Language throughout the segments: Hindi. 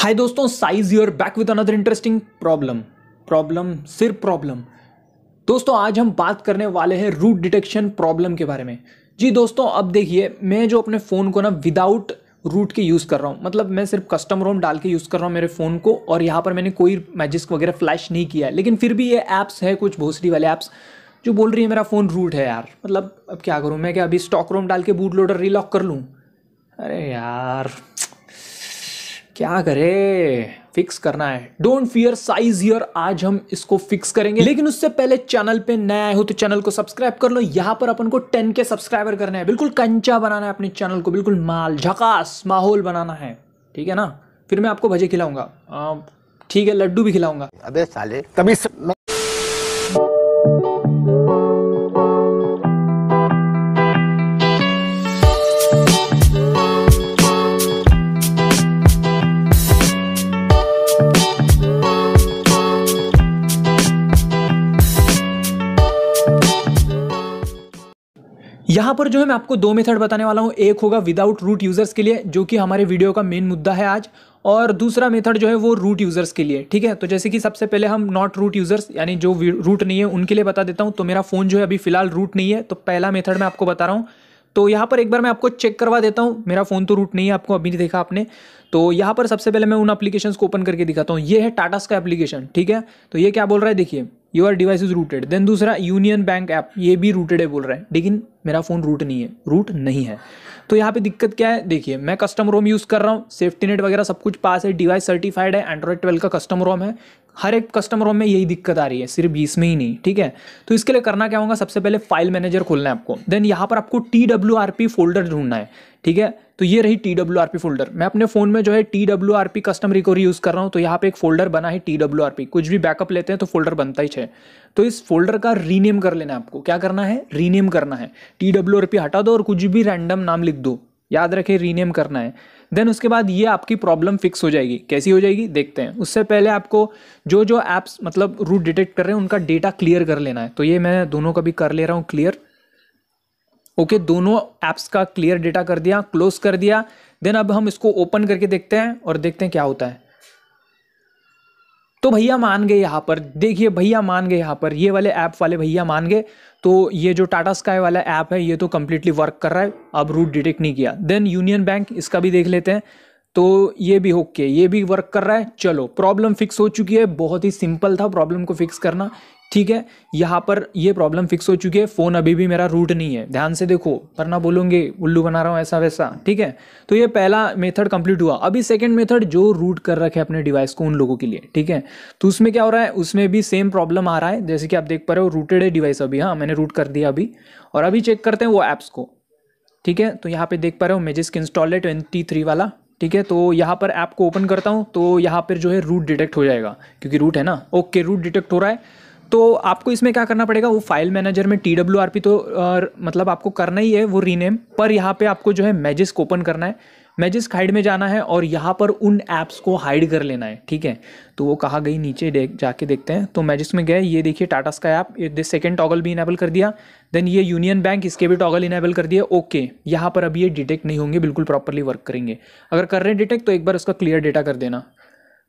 हाय दोस्तों size your back with another interesting problem problem सिर्फ प्रॉब्लम दोस्तों आज हम बात करने वाले हैं रूट डिटेक्शन प्रॉब्लम के बारे में जी दोस्तों अब देखिए मैं जो अपने फ़ोन को ना विदाउट रूट के यूज़ कर रहा हूँ मतलब मैं सिर्फ कस्टम रोम डाल के यूज़ कर रहा हूँ मेरे फ़ोन को और यहाँ पर मैंने कोई मैजिस्क वगैरह फ्लैश नहीं किया है लेकिन फिर भी ये ऐप्स है कुछ भोसरी वाले ऐप्स जो बोल रही है मेरा फ़ोन रूट है यार मतलब अब क्या करूँ मैं क्या अभी स्टॉक रोम डाल के बूट लोडर रीलॉक कर लूँ अरे यार क्या करे फिक्स करना है डोंट फियर साइज हियर आज हम इसको फिक्स करेंगे लेकिन उससे पहले चैनल पे नया आए हो तो चैनल को सब्सक्राइब कर लो यहाँ पर अपन को 10 के सब्सक्राइबर करने है बिल्कुल कंचा बनाना है अपने चैनल को बिल्कुल माल झकास माहौल बनाना है ठीक है ना फिर मैं आपको भजे खिलाऊंगा ठीक है लड्डू भी खिलाऊंगा अबे साले तभी यहाँ पर जो है मैं आपको दो मेथड बताने वाला हूँ एक होगा विदाउट रूट यूज़र्स के लिए जो कि हमारे वीडियो का मेन मुद्दा है आज और दूसरा मेथड जो है वो रूट यूज़र्स के लिए ठीक है तो जैसे कि सबसे पहले हम नॉट रूट यूज़र्स यानी जो रूट नहीं है उनके लिए बता देता हूँ तो मेरा फ़ोन जो है अभी फ़िलहाल रूट नहीं है तो पहला मेथड मैं आपको बता रहा हूँ तो यहाँ पर एक बार मैं आपको चेक करवा देता हूँ मेरा फ़ोन तो रूट नहीं है आपको अभी नहीं देखा आपने तो यहाँ पर सबसे पहले मैं उन एप्लीकेशन को ओपन करके दिखाता हूँ ये है टाटा का एप्लीकेशन ठीक है तो ये क्या बोल रहा है देखिए your device is rooted then दूसरा यूनियन बैंक ऐप ये भी रूटेड है बोल रहा है लेकिन मेरा फ़ोन रूट नहीं है रूट नहीं है तो यहाँ पे दिक्कत क्या है देखिए मैं कस्टम रोम यूज़ कर रहा हूँ सेफ्टी नेट वगैरह सब कुछ पास है डिवाइस सर्टिफाइड है एंड्रॉयड ट्वेल्व का कस्टम रोम है हर एक कस्टमर होम में यही दिक्कत आ रही है सिर्फ इसमें ही नहीं ठीक है तो इसके लिए करना क्या होगा सबसे पहले फाइल मैनेजर खोलना है आपको देन यहाँ पर आपको T W R P folder ढूंढना है ठीक है तो ये रही T W R P folder मैं अपने फ़ोन में जो है T W R P custom recovery use कर रहा हूँ तो यहाँ पे एक फोल्डर बना है टी डब्ल्यू आर पी कुछ भी बैकअप लेते हैं तो फोल्डर बनता ही है तो इस फोल्डर का रीनेम कर लेना है आपको क्या करना है रीनेम करना है टी डब्ल्यू आर पी हटा दो और कुछ भी रैंडम नाम लिख दो याद रखें रीनेम करना है देन उसके बाद ये आपकी प्रॉब्लम फिक्स हो जाएगी कैसी हो जाएगी देखते हैं उससे पहले आपको जो जो ऐप्स मतलब रूट डिटेक्ट कर रहे हैं उनका डेटा क्लियर कर लेना है तो ये मैं दोनों का भी कर ले रहा हूँ क्लियर ओके okay, दोनों ऐप्स का क्लियर डेटा कर दिया क्लोज कर दिया देन अब हम इसको ओपन करके देखते हैं और देखते हैं क्या होता है तो भैया मान गए यहाँ पर देखिए भैया मान गए यहाँ पर ये वाले ऐप वाले भैया मान गए तो ये जो टाटा स्काई वाला ऐप है ये तो कम्प्लीटली वर्क कर रहा है अब रूट डिटेक्ट नहीं किया देन यूनियन बैंक इसका भी देख लेते हैं तो ये भी ओके ये भी वर्क कर रहा है चलो प्रॉब्लम फिक्स हो चुकी है बहुत ही सिंपल था प्रॉब्लम को फिक्स करना ठीक है यहाँ पर ये प्रॉब्लम फिक्स हो चुकी है फ़ोन अभी भी मेरा रूट नहीं है ध्यान से देखो वरना बोलोगे उल्लू बना रहा हूँ ऐसा वैसा ठीक है तो ये पहला मेथड कंप्लीट हुआ अभी सेकंड मेथड जो रूट कर रखे अपने डिवाइस को उन लोगों के लिए ठीक है तो उसमें क्या हो रहा है उसमें भी सेम प्रॉब्लम आ रहा है जैसे कि आप देख पा रहे हो रूटेड है डिवाइस अभी हाँ मैंने रूट कर दिया अभी और अभी चेक करते हैं वो ऐप्स को ठीक है तो यहाँ पर देख पा रहे हो मेजिस्क इंस्टॉल है ट्वेंटी वाला ठीक है तो यहाँ पर ऐप को ओपन करता हूँ तो यहाँ पर जो है रूट डिटेक्ट हो जाएगा क्योंकि रूट है ना ओके रूट डिटेक्ट हो रहा है तो आपको इसमें क्या करना पड़ेगा वो फाइल मैनेजर में टी डब्ल्यू आर पी तो और, मतलब आपको करना ही है वो रीनेम पर यहाँ पे आपको जो है मैजिस ओपन करना है मैजिस हाइड में जाना है और यहाँ पर उन ऐप्स को हाइड कर लेना है ठीक है तो वो कहाँ गई नीचे देख जाके देखते हैं तो मैजिस में गए ये देखिए Tata Sky app the second toggle भी इनेबल कर दिया देन ये यूनियन बैंक इसके भी टॉगल इनेबल कर दिया ओके यहाँ पर अभी ये डिटेक्ट नहीं होंगे बिल्कुल प्रॉपरली वर्क करेंगे अगर कर रहे हैं डिटेक्ट तो एक बार उसका क्लियर डेटा कर देना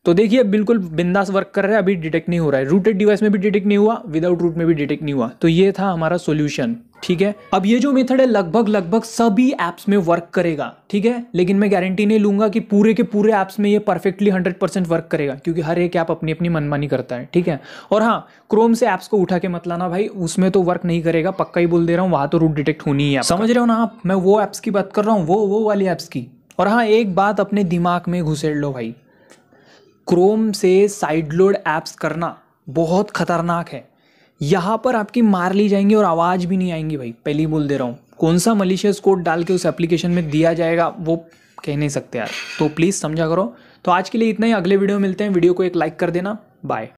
तो देखिए बिल्कुल बिंदास वर्क कर रहा है अभी डिटेक्ट नहीं हो रहा है रूटेड डिवाइस में भी डिटेक्ट नहीं हुआ विदाउट रूट में भी डिटेक्ट नहीं हुआ तो ये था हमारा सोल्यूशन ठीक है अब ये जो मेथड है लगभग लगभग सभी ऐप्स में वर्क करेगा ठीक है लेकिन मैं गारंटी नहीं लूंगा कि पूरे के पूरे ऐप्स में ये परफेक्टली 100% वर्क करेगा क्योंकि हर एक ऐप अपनी अपनी मनमानी करता है ठीक है और हाँ क्रोम से एप्स को उठा के मत लाना भाई उसमें तो वर्क नहीं करेगा पक्का ही बोल दे रहा हूँ वहां तो रूट डिटेक्ट होनी है समझ रहे हो ना आप मैं वो एप्स की बात कर रहा हूँ वो वो वाली एप्स की और हाँ एक बात अपने दिमाग में घुसेड़ लो भाई क्रोम से साइड लोड ऐप्स करना बहुत ख़तरनाक है यहाँ पर आपकी मार ली जाएंगी और आवाज़ भी नहीं आएंगी भाई पहली बोल दे रहा हूँ कौन सा मलिशियस कोड डाल के उस एप्लीकेशन में दिया जाएगा वो कह नहीं सकते यार तो प्लीज़ समझा करो तो आज के लिए इतना ही अगले वीडियो मिलते हैं वीडियो को एक लाइक कर देना बाय